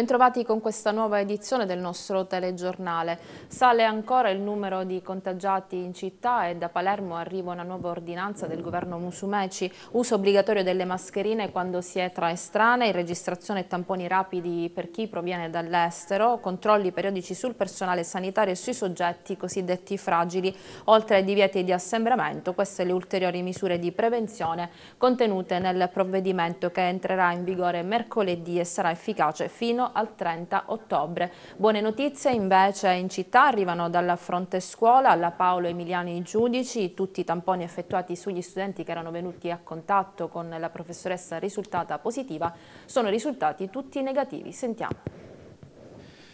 Bentrovati con questa nuova edizione del nostro telegiornale. Sale ancora il numero di contagiati in città e da Palermo arriva una nuova ordinanza del governo Musumeci. Uso obbligatorio delle mascherine quando si è tra estranei, registrazione e tamponi rapidi per chi proviene dall'estero, controlli periodici sul personale sanitario e sui soggetti cosiddetti fragili, oltre ai divieti di assembramento. Queste le ulteriori misure di prevenzione contenute nel provvedimento che entrerà in vigore mercoledì e sarà efficace fino al 30 ottobre. Buone notizie invece in città arrivano dalla fronte scuola alla Paolo Emiliani Giudici, tutti i tamponi effettuati sugli studenti che erano venuti a contatto con la professoressa risultata positiva sono risultati tutti negativi. Sentiamo.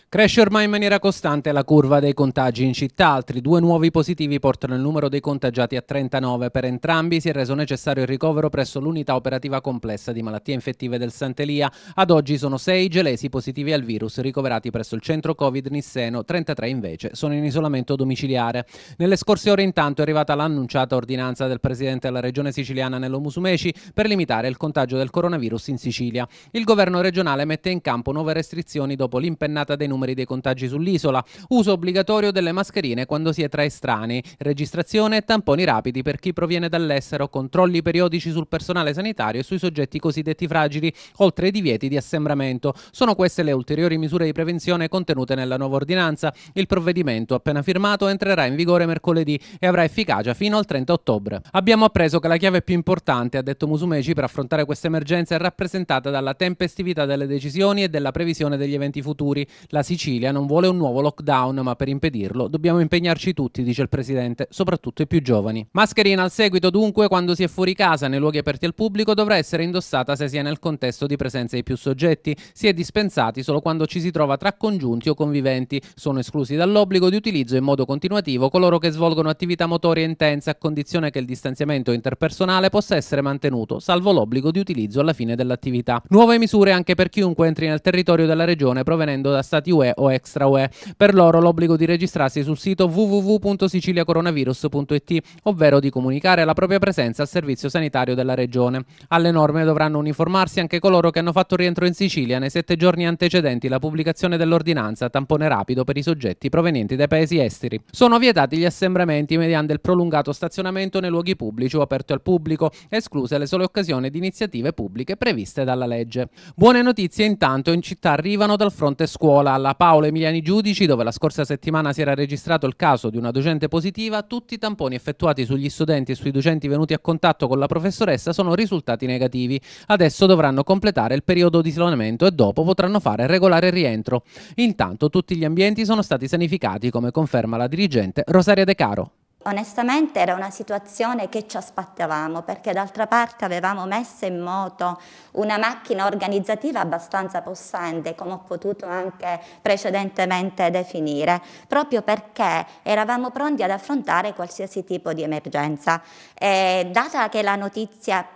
Cresce ormai in maniera costante la curva dei contagi in città, altri due nuovi positivi portano il numero dei contagiati a 39, per entrambi si è reso necessario il ricovero presso l'unità operativa complessa di malattie infettive del Sant'Elia, ad oggi sono 6 gelesi positivi al virus ricoverati presso il centro Covid Nisseno, 33 invece sono in isolamento domiciliare. Nelle scorse ore intanto è arrivata l'annunciata ordinanza del Presidente della Regione siciliana Nello Musumeci per limitare il contagio del coronavirus in Sicilia. Il governo regionale mette in campo nuove restrizioni dopo l'impennata dei numeri numeri dei contagi sull'isola, uso obbligatorio delle mascherine quando si è tra estranei, registrazione e tamponi rapidi per chi proviene dall'estero, controlli periodici sul personale sanitario e sui soggetti cosiddetti fragili, oltre ai divieti di assembramento. Sono queste le ulteriori misure di prevenzione contenute nella nuova ordinanza. Il provvedimento appena firmato entrerà in vigore mercoledì e avrà efficacia fino al 30 ottobre. Abbiamo appreso che la chiave più importante, ha detto Musumeci, per affrontare questa emergenza è rappresentata dalla tempestività delle decisioni e della previsione degli eventi futuri. La Sicilia non vuole un nuovo lockdown, ma per impedirlo dobbiamo impegnarci tutti, dice il presidente, soprattutto i più giovani. Mascherina al seguito dunque quando si è fuori casa nei luoghi aperti al pubblico dovrà essere indossata se si è nel contesto di presenza di più soggetti, si è dispensati solo quando ci si trova tra congiunti o conviventi, sono esclusi dall'obbligo di utilizzo in modo continuativo coloro che svolgono attività motorie intense a condizione che il distanziamento interpersonale possa essere mantenuto, salvo l'obbligo di utilizzo alla fine dell'attività. Nuove misure anche per chiunque entri nel territorio della regione provenendo da stati UE o extra UE. Per loro l'obbligo di registrarsi sul sito www.siciliacoronavirus.it, ovvero di comunicare la propria presenza al servizio sanitario della regione. Alle norme dovranno uniformarsi anche coloro che hanno fatto rientro in Sicilia nei sette giorni antecedenti la pubblicazione dell'ordinanza tampone rapido per i soggetti provenienti dai paesi esteri. Sono vietati gli assembramenti mediante il prolungato stazionamento nei luoghi pubblici o aperti al pubblico, escluse le sole occasioni di iniziative pubbliche previste dalla legge. Buone notizie intanto in città arrivano dal fronte scuola alla alla Paolo Emiliani Giudici, dove la scorsa settimana si era registrato il caso di una docente positiva, tutti i tamponi effettuati sugli studenti e sui docenti venuti a contatto con la professoressa sono risultati negativi. Adesso dovranno completare il periodo di isolamento e dopo potranno fare regolare rientro. Intanto tutti gli ambienti sono stati sanificati, come conferma la dirigente Rosaria De Caro onestamente era una situazione che ci aspettavamo perché d'altra parte avevamo messo in moto una macchina organizzativa abbastanza possente come ho potuto anche precedentemente definire proprio perché eravamo pronti ad affrontare qualsiasi tipo di emergenza. E data che la notizia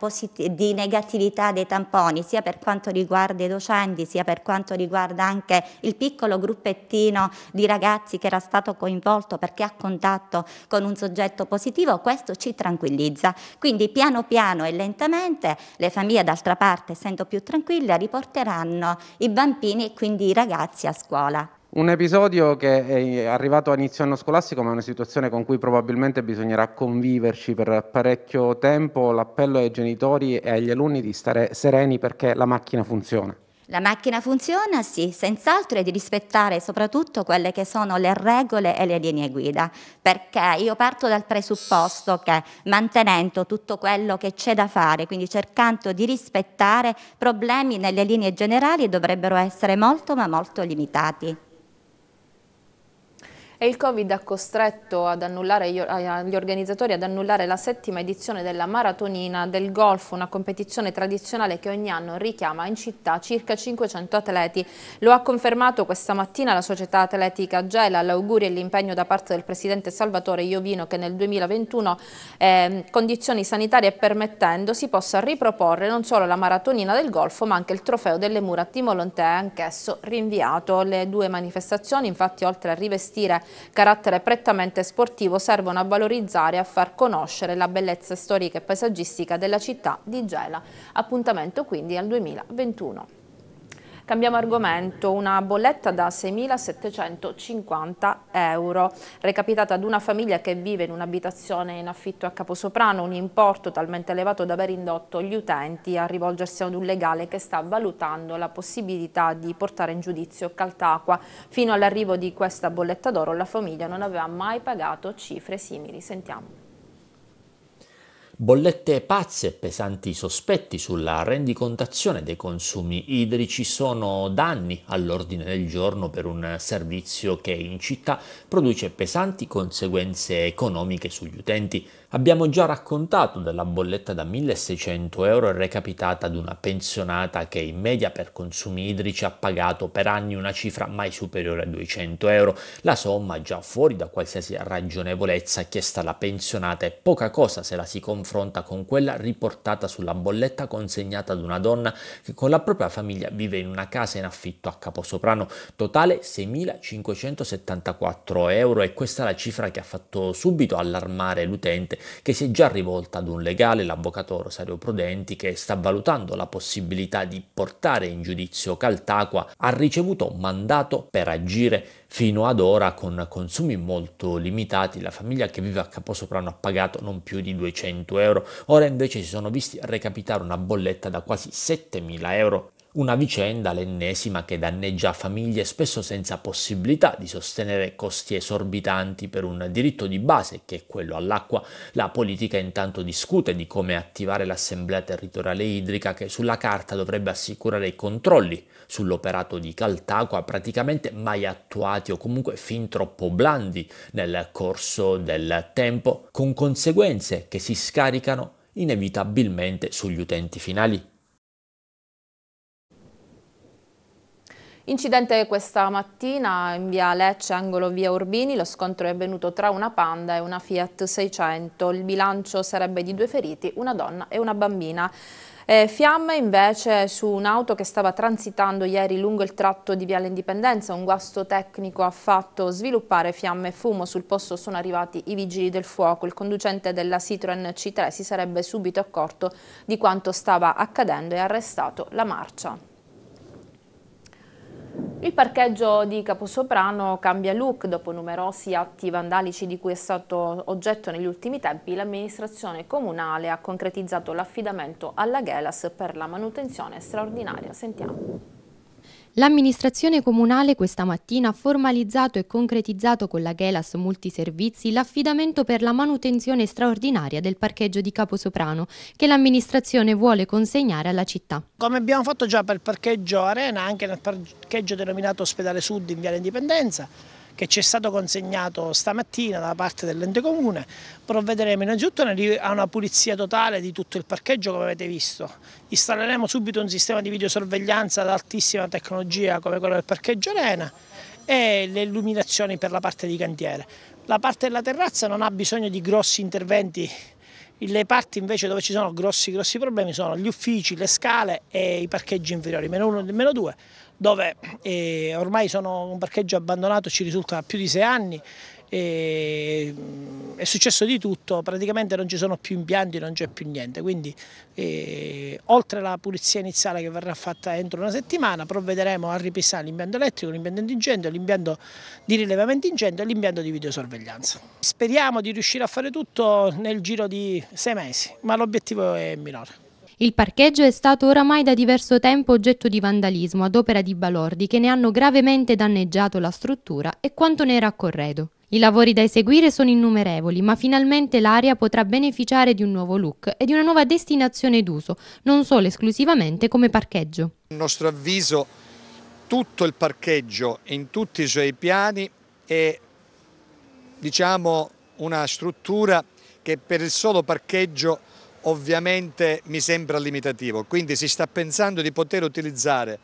di negatività dei tamponi sia per quanto riguarda i docenti sia per quanto riguarda anche il piccolo gruppettino di ragazzi che era stato coinvolto perché a contatto con un soggetto positivo, questo ci tranquillizza. Quindi piano piano e lentamente le famiglie d'altra parte, essendo più tranquille, riporteranno i bambini e quindi i ragazzi a scuola. Un episodio che è arrivato a inizio anno scolastico, ma è una situazione con cui probabilmente bisognerà conviverci per parecchio tempo. L'appello ai genitori e agli alunni di stare sereni perché la macchina funziona. La macchina funziona? Sì, senz'altro è di rispettare soprattutto quelle che sono le regole e le linee guida, perché io parto dal presupposto che mantenendo tutto quello che c'è da fare, quindi cercando di rispettare, problemi nelle linee generali dovrebbero essere molto ma molto limitati e il Covid ha costretto gli organizzatori ad annullare la settima edizione della Maratonina del Golfo, una competizione tradizionale che ogni anno richiama in città circa 500 atleti. Lo ha confermato questa mattina la società atletica Gela, l'augurio e l'impegno da parte del presidente Salvatore Iovino che nel 2021 eh, condizioni sanitarie permettendo si possa riproporre non solo la Maratonina del Golfo ma anche il trofeo delle mura Timolontee, anch'esso rinviato. Le due manifestazioni infatti oltre a rivestire Carattere prettamente sportivo servono a valorizzare e a far conoscere la bellezza storica e paesaggistica della città di Gela. Appuntamento quindi al 2021. Cambiamo argomento, una bolletta da 6.750 euro, recapitata ad una famiglia che vive in un'abitazione in affitto a Caposoprano, un importo talmente elevato da aver indotto gli utenti a rivolgersi ad un legale che sta valutando la possibilità di portare in giudizio Caltacqua. Fino all'arrivo di questa bolletta d'oro la famiglia non aveva mai pagato cifre simili. Sentiamo. Bollette pazze e pesanti sospetti sulla rendicontazione dei consumi idrici sono danni all'ordine del giorno per un servizio che in città produce pesanti conseguenze economiche sugli utenti. Abbiamo già raccontato della bolletta da 1600 euro recapitata ad una pensionata che in media per consumi idrici ha pagato per anni una cifra mai superiore a 200 euro, la somma già fuori da qualsiasi ragionevolezza chiesta alla pensionata è poca cosa se la si confronta con quella riportata sulla bolletta consegnata ad una donna che con la propria famiglia vive in una casa in affitto a Caposoprano, totale 6.574 euro e questa è la cifra che ha fatto subito allarmare l'utente che si è già rivolta ad un legale, l'avvocato Rosario Prudenti, che sta valutando la possibilità di portare in giudizio Caltacqua, ha ricevuto mandato per agire fino ad ora con consumi molto limitati. La famiglia che vive a Caposoprano ha pagato non più di 200 euro, ora invece si sono visti recapitare una bolletta da quasi 7.000 euro. Una vicenda, l'ennesima, che danneggia famiglie spesso senza possibilità di sostenere costi esorbitanti per un diritto di base che è quello all'acqua. La politica intanto discute di come attivare l'assemblea territoriale idrica che sulla carta dovrebbe assicurare i controlli sull'operato di Caltacqua praticamente mai attuati o comunque fin troppo blandi nel corso del tempo, con conseguenze che si scaricano inevitabilmente sugli utenti finali. Incidente questa mattina in via Lecce, angolo via Urbini, lo scontro è avvenuto tra una Panda e una Fiat 600, il bilancio sarebbe di due feriti, una donna e una bambina. Eh, fiamme invece su un'auto che stava transitando ieri lungo il tratto di Viale Indipendenza, un guasto tecnico ha fatto sviluppare fiamme e fumo, sul posto sono arrivati i vigili del fuoco, il conducente della Citroen C3 si sarebbe subito accorto di quanto stava accadendo e ha arrestato la marcia. Il parcheggio di Caposoprano cambia look dopo numerosi atti vandalici di cui è stato oggetto negli ultimi tempi. L'amministrazione comunale ha concretizzato l'affidamento alla Gelas per la manutenzione straordinaria. Sentiamo. L'amministrazione comunale questa mattina ha formalizzato e concretizzato con la Gelas Multiservizi l'affidamento per la manutenzione straordinaria del parcheggio di Caposoprano che l'amministrazione vuole consegnare alla città. Come abbiamo fatto già per il parcheggio Arena, anche nel parcheggio denominato Ospedale Sud in Viale Indipendenza, che ci è stato consegnato stamattina da parte dell'ente comune. Provvederemo innanzitutto a una pulizia totale di tutto il parcheggio come avete visto. Installeremo subito un sistema di videosorveglianza ad altissima tecnologia come quello del parcheggio Arena e le illuminazioni per la parte di cantiere. La parte della terrazza non ha bisogno di grossi interventi le parti invece dove ci sono grossi grossi problemi sono gli uffici, le scale e i parcheggi inferiori, meno uno e meno due, dove eh, ormai sono un parcheggio abbandonato, ci risulta da più di sei anni e, mm, è successo di tutto, praticamente non ci sono più impianti, non c'è più niente, quindi e, oltre alla pulizia iniziale che verrà fatta entro una settimana provvederemo a ripisare l'impianto elettrico, l'impianto antincendio, l'impianto di rilevamento incendio e l'impianto di videosorveglianza. Speriamo di riuscire a fare tutto nel giro di sei mesi, ma l'obiettivo è minore. Il parcheggio è stato oramai da diverso tempo oggetto di vandalismo ad opera di balordi che ne hanno gravemente danneggiato la struttura e quanto ne era a corredo. I lavori da eseguire sono innumerevoli, ma finalmente l'area potrà beneficiare di un nuovo look e di una nuova destinazione d'uso, non solo esclusivamente come parcheggio. A nostro avviso tutto il parcheggio in tutti i suoi piani è diciamo, una struttura che per il solo parcheggio ovviamente mi sembra limitativo, quindi si sta pensando di poter utilizzare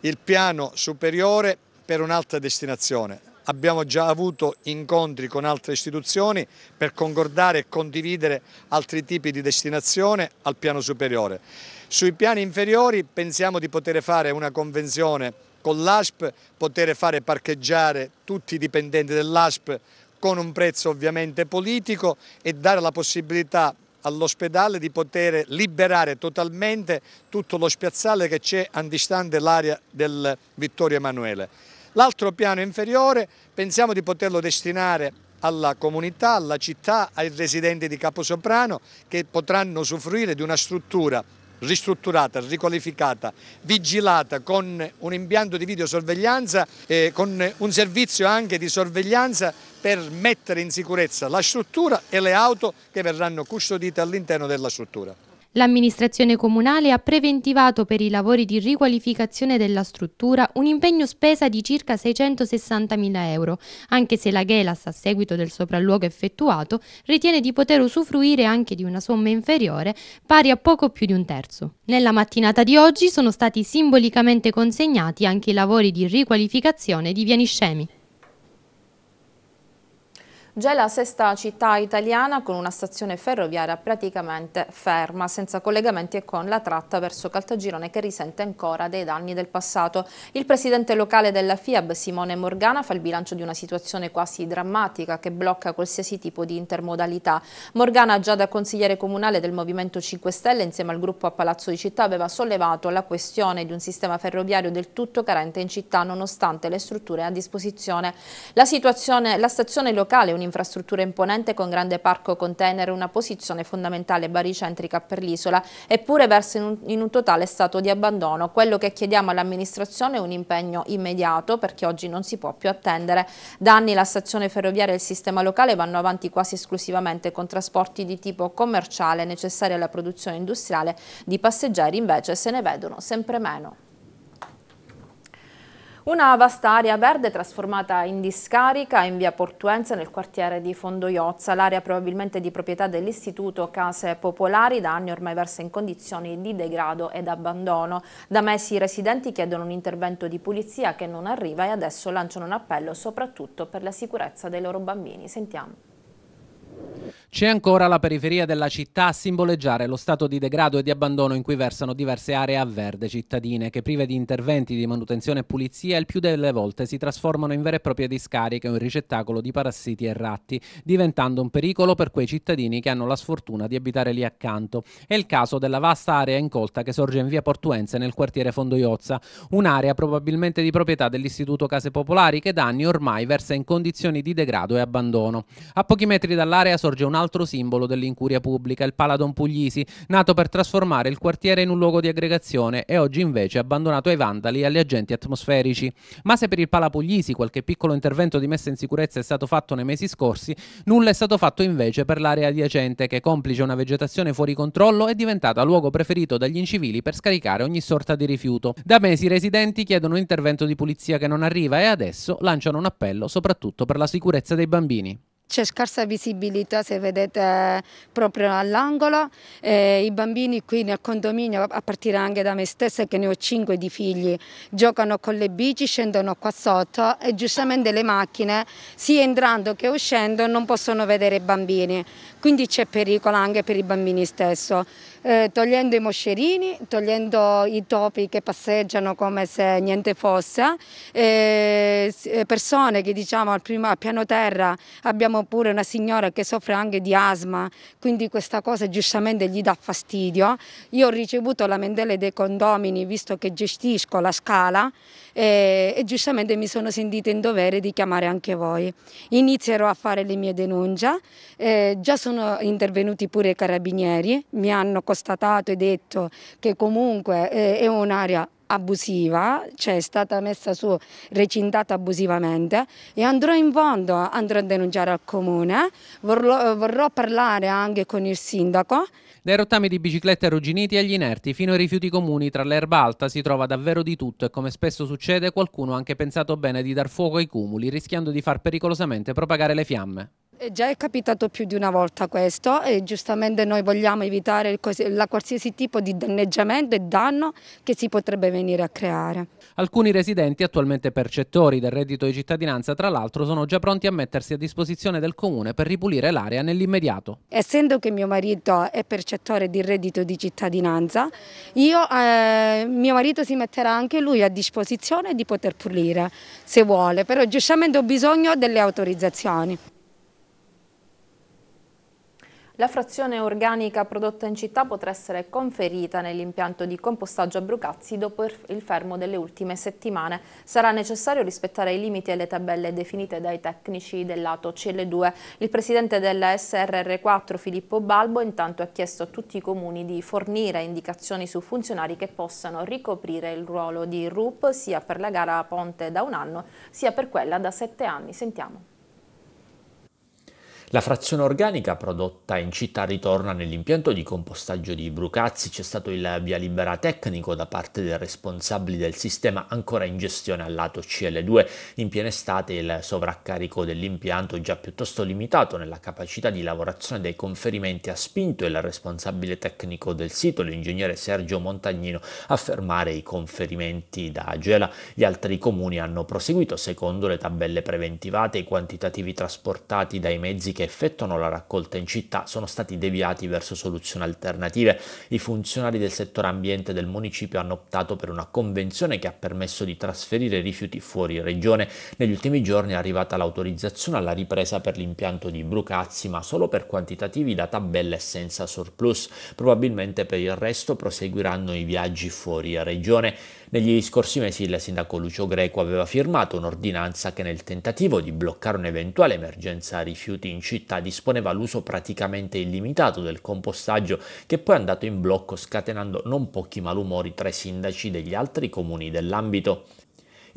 il piano superiore per un'altra destinazione, abbiamo già avuto incontri con altre istituzioni per concordare e condividere altri tipi di destinazione al piano superiore. Sui piani inferiori pensiamo di poter fare una convenzione con l'ASP, poter fare parcheggiare tutti i dipendenti dell'ASP con un prezzo ovviamente politico e dare la possibilità all'ospedale di poter liberare totalmente tutto lo spiazzale che c'è antistante l'area del Vittorio Emanuele. L'altro piano inferiore pensiamo di poterlo destinare alla comunità, alla città, ai residenti di Caposoprano che potranno usufruire di una struttura ristrutturata, riqualificata, vigilata con un impianto di videosorveglianza e con un servizio anche di sorveglianza per mettere in sicurezza la struttura e le auto che verranno custodite all'interno della struttura. L'amministrazione comunale ha preventivato per i lavori di riqualificazione della struttura un impegno spesa di circa 660.000 euro, anche se la Gelas, a seguito del sopralluogo effettuato, ritiene di poter usufruire anche di una somma inferiore pari a poco più di un terzo. Nella mattinata di oggi sono stati simbolicamente consegnati anche i lavori di riqualificazione di Vianiscemi. Già è la sesta città italiana con una stazione ferroviaria praticamente ferma, senza collegamenti e con la tratta verso Caltagirone che risente ancora dei danni del passato. Il presidente locale della FIAB, Simone Morgana, fa il bilancio di una situazione quasi drammatica che blocca qualsiasi tipo di intermodalità. Morgana, già da consigliere comunale del Movimento 5 Stelle, insieme al gruppo a Palazzo di Città, aveva sollevato la questione di un sistema ferroviario del tutto carente in città, nonostante le strutture a disposizione. La, la stazione locale, un'importante un'infrastruttura imponente con grande parco container e una posizione fondamentale baricentrica per l'isola, eppure versa in un, in un totale stato di abbandono. Quello che chiediamo all'amministrazione è un impegno immediato perché oggi non si può più attendere. Da anni la stazione ferroviaria e il sistema locale vanno avanti quasi esclusivamente con trasporti di tipo commerciale necessari alla produzione industriale, di passeggeri invece se ne vedono sempre meno. Una vasta area verde trasformata in discarica in via Portuenza nel quartiere di Fondoiozza. L'area probabilmente di proprietà dell'istituto Case Popolari da anni ormai versa in condizioni di degrado ed abbandono. Da mesi i residenti chiedono un intervento di pulizia che non arriva e adesso lanciano un appello soprattutto per la sicurezza dei loro bambini. Sentiamo. C'è ancora la periferia della città a simboleggiare lo stato di degrado e di abbandono in cui versano diverse aree a verde cittadine che prive di interventi di manutenzione e pulizia il più delle volte si trasformano in vere e proprie discariche o in ricettacolo di parassiti e ratti, diventando un pericolo per quei cittadini che hanno la sfortuna di abitare lì accanto. È il caso della vasta area incolta che sorge in via Portuense nel quartiere Fondoiozza, un'area probabilmente di proprietà dell'Istituto Case Popolari che da anni ormai versa in condizioni di degrado e abbandono. A pochi metri dall'area sorge un altro simbolo dell'incuria pubblica, il Paladon Puglisi, nato per trasformare il quartiere in un luogo di aggregazione e oggi invece abbandonato ai vandali e agli agenti atmosferici. Ma se per il Pala Puglisi qualche piccolo intervento di messa in sicurezza è stato fatto nei mesi scorsi, nulla è stato fatto invece per l'area adiacente che, complice una vegetazione fuori controllo, è diventata luogo preferito dagli incivili per scaricare ogni sorta di rifiuto. Da mesi i residenti chiedono un intervento di pulizia che non arriva e adesso lanciano un appello soprattutto per la sicurezza dei bambini. C'è scarsa visibilità se vedete proprio all'angolo, eh, i bambini qui nel condominio, a partire anche da me stessa che ne ho cinque di figli, giocano con le bici, scendono qua sotto e giustamente le macchine sia entrando che uscendo non possono vedere i bambini, quindi c'è pericolo anche per i bambini stessi eh, togliendo i moscerini, togliendo i topi che passeggiano come se niente fosse, eh, eh persone che diciamo al, primo, al piano terra abbiamo pure una signora che soffre anche di asma, quindi questa cosa giustamente gli dà fastidio. Io ho ricevuto la mendele dei condomini visto che gestisco la scala e, e giustamente mi sono sentita in dovere di chiamare anche voi. Inizierò a fare le mie denunce, eh, già sono intervenuti pure i carabinieri, mi hanno constatato e detto che comunque eh, è un'area abusiva, cioè è stata messa su, recintata abusivamente e andrò in fondo, andrò a denunciare al comune, vorrò, vorrò parlare anche con il sindaco. Dai rottami di biciclette arrugginiti agli inerti fino ai rifiuti comuni tra l'erba alta si trova davvero di tutto e come spesso succede qualcuno ha anche pensato bene di dar fuoco ai cumuli rischiando di far pericolosamente propagare le fiamme. E eh, già è capitato più di una volta questo e giustamente noi vogliamo evitare la qualsiasi tipo di danneggiamento e danno che si potrebbe venire a creare. Alcuni residenti attualmente percettori del reddito di cittadinanza tra l'altro sono già pronti a mettersi a disposizione del comune per ripulire l'area nell'immediato. Essendo che mio marito è percettore di reddito di cittadinanza, io, eh, mio marito si metterà anche lui a disposizione di poter pulire se vuole, però giustamente ho bisogno delle autorizzazioni. La frazione organica prodotta in città potrà essere conferita nell'impianto di compostaggio a Brucazzi dopo il fermo delle ultime settimane. Sarà necessario rispettare i limiti e le tabelle definite dai tecnici del lato CL2. Il presidente della SRR4 Filippo Balbo intanto ha chiesto a tutti i comuni di fornire indicazioni su funzionari che possano ricoprire il ruolo di RUP sia per la gara Ponte da un anno sia per quella da sette anni. Sentiamo. La frazione organica prodotta in città ritorna nell'impianto di compostaggio di Brucazzi, c'è stato il via libera tecnico da parte dei responsabili del sistema ancora in gestione al lato CL2. In piena estate il sovraccarico dell'impianto già piuttosto limitato nella capacità di lavorazione dei conferimenti ha spinto il responsabile tecnico del sito, l'ingegnere Sergio Montagnino, a fermare i conferimenti da Agela. Gli altri comuni hanno proseguito secondo le tabelle preventivate i quantitativi trasportati dai mezzi che effettuano la raccolta in città sono stati deviati verso soluzioni alternative. I funzionari del settore ambiente del municipio hanno optato per una convenzione che ha permesso di trasferire rifiuti fuori regione. Negli ultimi giorni è arrivata l'autorizzazione alla ripresa per l'impianto di Brucazzi, ma solo per quantitativi da tabella e senza surplus. Probabilmente per il resto proseguiranno i viaggi fuori regione. Negli scorsi mesi il sindaco Lucio Greco aveva firmato un'ordinanza che nel tentativo di bloccare un'eventuale emergenza rifiuti in città disponeva l'uso praticamente illimitato del compostaggio che poi è andato in blocco scatenando non pochi malumori tra i sindaci degli altri comuni dell'ambito.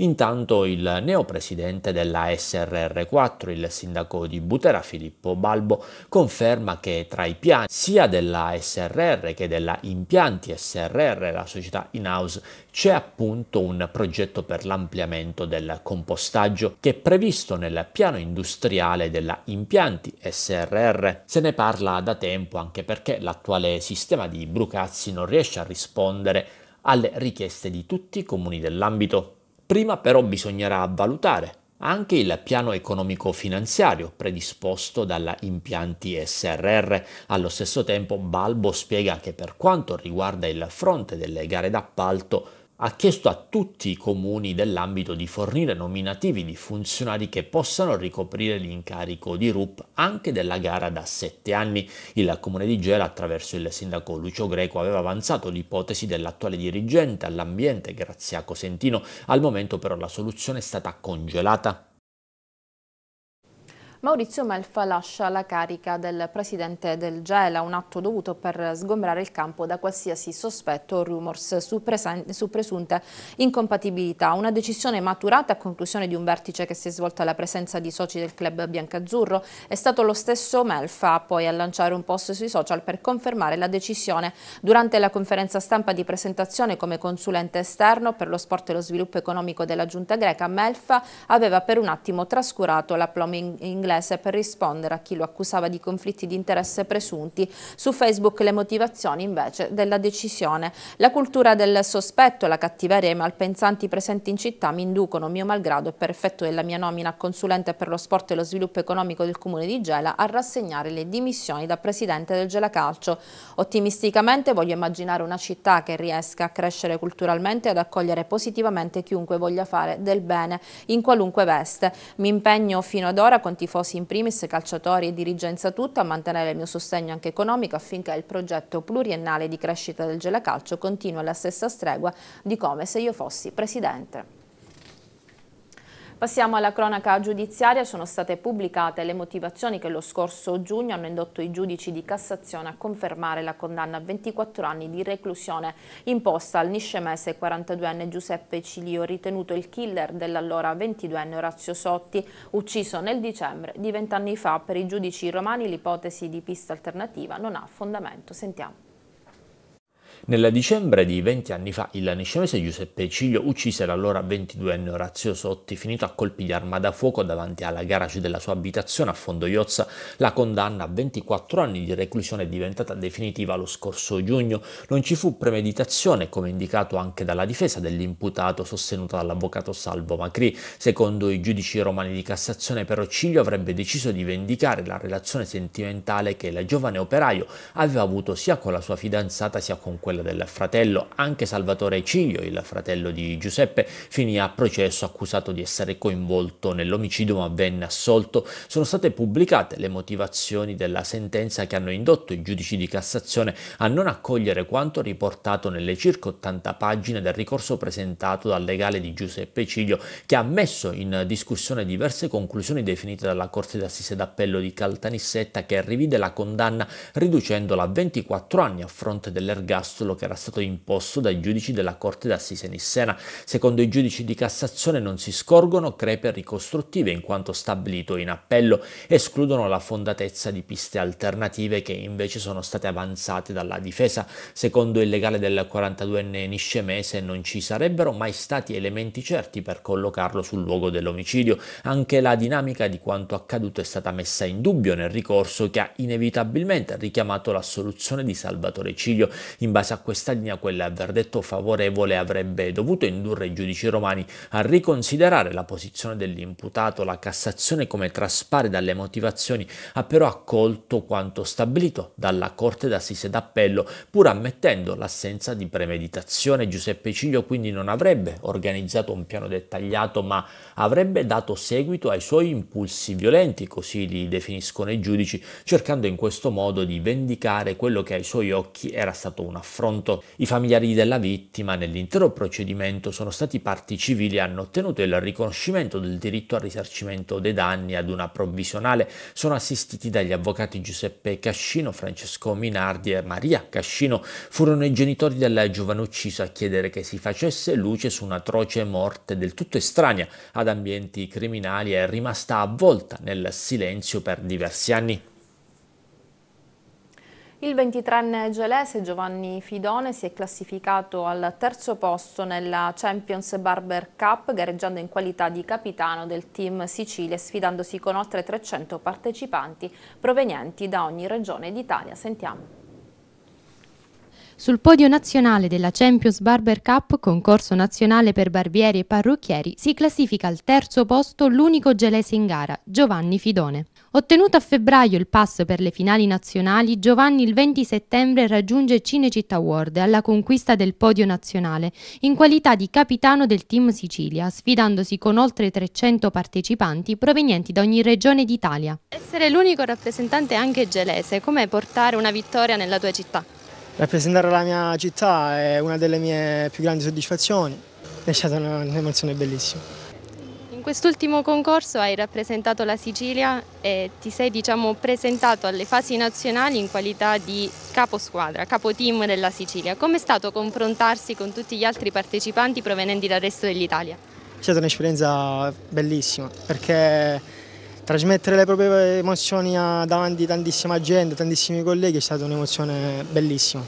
Intanto il neopresidente della SRR4, il sindaco di Butera Filippo Balbo, conferma che tra i piani sia della SRR che della Impianti SRR, la società in-house, c'è appunto un progetto per l'ampliamento del compostaggio che è previsto nel piano industriale della Impianti SRR. Se ne parla da tempo anche perché l'attuale sistema di Brucazzi non riesce a rispondere alle richieste di tutti i comuni dell'ambito. Prima però bisognerà valutare anche il piano economico finanziario predisposto dalla Impianti SRR. Allo stesso tempo Balbo spiega che per quanto riguarda il fronte delle gare d'appalto ha chiesto a tutti i comuni dell'ambito di fornire nominativi di funzionari che possano ricoprire l'incarico di RUP anche della gara da sette anni. Il comune di Gela, attraverso il sindaco Lucio Greco, aveva avanzato l'ipotesi dell'attuale dirigente all'ambiente Grazia Cosentino. al momento però la soluzione è stata congelata. Maurizio Melfa lascia la carica del presidente del Gela, un atto dovuto per sgombrare il campo da qualsiasi sospetto o rumors su, su presunte incompatibilità. Una decisione maturata a conclusione di un vertice che si è svolto alla presenza di soci del club biancazzurro. È stato lo stesso Melfa poi a lanciare un post sui social per confermare la decisione. Durante la conferenza stampa di presentazione come consulente esterno per lo sport e lo sviluppo economico della giunta greca, Melfa aveva per un attimo trascurato la plumbing inglese inglese per rispondere a chi lo accusava di conflitti di interesse presunti. Su Facebook le motivazioni invece della decisione. La cultura del sospetto, la cattiveria e i malpensanti presenti in città mi inducono, mio malgrado, per effetto della mia nomina consulente per lo sport e lo sviluppo economico del Comune di Gela, a rassegnare le dimissioni da presidente del Gela Calcio. Ottimisticamente voglio immaginare una città che riesca a crescere culturalmente e ad accogliere positivamente chiunque voglia fare del bene, in qualunque veste. Mi impegno fino ad ora con tifosi tifosi in primis, calciatori e dirigenza tutta a mantenere il mio sostegno anche economico affinché il progetto pluriennale di crescita del Gelacalcio continui alla stessa stregua di come se io fossi presidente. Passiamo alla cronaca giudiziaria, sono state pubblicate le motivazioni che lo scorso giugno hanno indotto i giudici di Cassazione a confermare la condanna a 24 anni di reclusione imposta al niscemese 42enne Giuseppe Cilio, ritenuto il killer dell'allora 22enne Orazio Sotti, ucciso nel dicembre di vent'anni fa. Per i giudici romani l'ipotesi di pista alternativa non ha fondamento. Sentiamo. Nel dicembre di 20 anni fa il niscemese Giuseppe Ciglio uccise l'allora 22enne Orazio Sotti finito a colpi di arma da fuoco davanti alla garage della sua abitazione a Fondoiozza. La condanna a 24 anni di reclusione è diventata definitiva lo scorso giugno. Non ci fu premeditazione come indicato anche dalla difesa dell'imputato sostenuta dall'avvocato Salvo Macri. Secondo i giudici romani di Cassazione però Ciglio avrebbe deciso di vendicare la relazione sentimentale che il giovane operaio aveva avuto sia con la sua fidanzata sia con quella quella del fratello. Anche Salvatore Ciglio, il fratello di Giuseppe, finì a processo accusato di essere coinvolto nell'omicidio ma venne assolto. Sono state pubblicate le motivazioni della sentenza che hanno indotto i giudici di Cassazione a non accogliere quanto riportato nelle circa 80 pagine del ricorso presentato dal legale di Giuseppe Ciglio che ha messo in discussione diverse conclusioni definite dalla Corte d'Assise d'Appello di Caltanissetta che rivide la condanna riducendola a 24 anni a fronte dell'ergastolo ergastolo che era stato imposto dai giudici della Corte d'Assise Nissena. Secondo i giudici di Cassazione non si scorgono crepe ricostruttive in quanto stabilito in appello, escludono la fondatezza di piste alternative che invece sono state avanzate dalla difesa. Secondo il legale del 42enne niscemese non ci sarebbero mai stati elementi certi per collocarlo sul luogo dell'omicidio. Anche la dinamica di quanto accaduto è stata messa in dubbio nel ricorso che ha inevitabilmente richiamato l'assoluzione di Salvatore Ciglio. In base base a questa linea quel verdetto favorevole avrebbe dovuto indurre i giudici romani a riconsiderare la posizione dell'imputato. La Cassazione, come traspare dalle motivazioni, ha però accolto quanto stabilito dalla Corte d'Assise d'Appello, pur ammettendo l'assenza di premeditazione. Giuseppe Ciglio quindi non avrebbe organizzato un piano dettagliato, ma avrebbe dato seguito ai suoi impulsi violenti, così li definiscono i giudici, cercando in questo modo di vendicare quello che ai suoi occhi era stato un affare confronto. I familiari della vittima nell'intero procedimento sono stati parti civili e hanno ottenuto il riconoscimento del diritto al risarcimento dei danni ad una provvisionale. Sono assistiti dagli avvocati Giuseppe Cascino, Francesco Minardi e Maria Cascino. Furono i genitori della giovane uccisa a chiedere che si facesse luce su un'atroce morte del tutto estranea ad ambienti criminali e rimasta avvolta nel silenzio per diversi anni. Il 23enne gelese Giovanni Fidone si è classificato al terzo posto nella Champions Barber Cup gareggiando in qualità di capitano del team Sicilia sfidandosi con oltre 300 partecipanti provenienti da ogni regione d'Italia. Sentiamo. Sul podio nazionale della Champions Barber Cup, concorso nazionale per barbieri e parrucchieri, si classifica al terzo posto l'unico gelese in gara, Giovanni Fidone. Ottenuto a febbraio il pass per le finali nazionali, Giovanni il 20 settembre raggiunge Cinecittà World alla conquista del podio nazionale in qualità di capitano del team Sicilia, sfidandosi con oltre 300 partecipanti provenienti da ogni regione d'Italia. Essere l'unico rappresentante anche gelese, com'è portare una vittoria nella tua città? Rappresentare la mia città è una delle mie più grandi soddisfazioni, è stata un'emozione bellissima. In quest'ultimo concorso hai rappresentato la Sicilia e ti sei diciamo, presentato alle fasi nazionali in qualità di capo squadra, capo team della Sicilia. Com'è stato confrontarsi con tutti gli altri partecipanti provenienti dal resto dell'Italia? È stata un'esperienza bellissima perché trasmettere le proprie emozioni a, davanti a tantissima gente, tantissimi colleghi è stata un'emozione bellissima.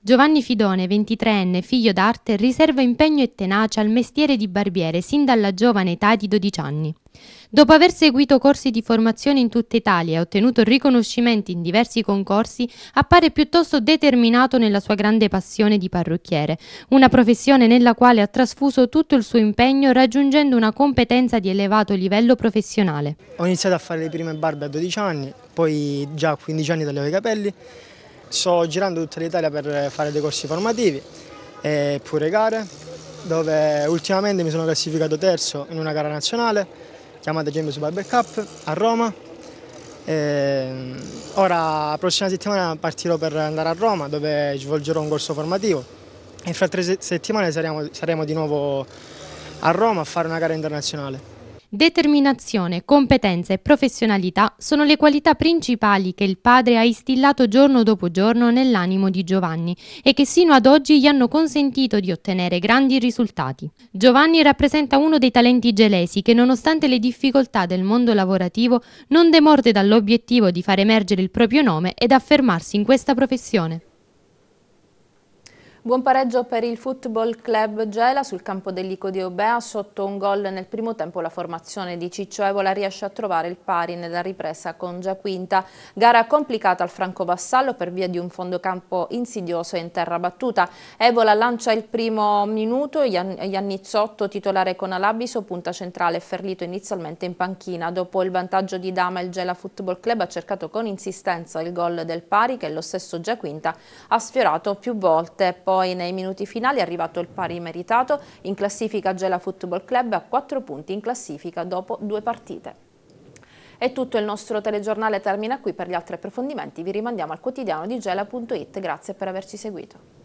Giovanni Fidone, 23enne, figlio d'arte, riserva impegno e tenacia al mestiere di barbiere sin dalla giovane età di 12 anni. Dopo aver seguito corsi di formazione in tutta Italia e ottenuto riconoscimenti in diversi concorsi, appare piuttosto determinato nella sua grande passione di parrucchiere, una professione nella quale ha trasfuso tutto il suo impegno raggiungendo una competenza di elevato livello professionale. Ho iniziato a fare le prime barbe a 12 anni, poi già a 15 anni tagliavo i capelli, sto girando tutta l'Italia per fare dei corsi formativi e pure gare, dove ultimamente mi sono classificato terzo in una gara nazionale, chiamata James Barber Cup a Roma. E ehm, ora, la prossima settimana partirò per andare a Roma dove svolgerò un corso formativo e fra tre settimane saremo, saremo di nuovo a Roma a fare una gara internazionale. Determinazione, competenza e professionalità sono le qualità principali che il padre ha istillato giorno dopo giorno nell'animo di Giovanni e che sino ad oggi gli hanno consentito di ottenere grandi risultati. Giovanni rappresenta uno dei talenti gelesi che nonostante le difficoltà del mondo lavorativo non demorde dall'obiettivo di far emergere il proprio nome ed affermarsi in questa professione. Buon pareggio per il Football Club Gela sul campo dell'Ico di Obea. Sotto un gol nel primo tempo la formazione di Ciccio Evola riesce a trovare il pari nella ripresa con Giaquinta. Gara complicata al Franco Vassallo per via di un fondocampo insidioso in terra battuta. Evola lancia il primo minuto, Iannizzotto titolare con Alabiso, punta centrale Ferlito inizialmente in panchina. Dopo il vantaggio di Dama il Gela Football Club ha cercato con insistenza il gol del pari che lo stesso Giaquinta ha sfiorato più volte poi nei minuti finali è arrivato il pari meritato, in classifica Gela Football Club a 4 punti in classifica dopo due partite. È tutto il nostro telegiornale termina qui, per gli altri approfondimenti vi rimandiamo al quotidiano di gela.it, grazie per averci seguito.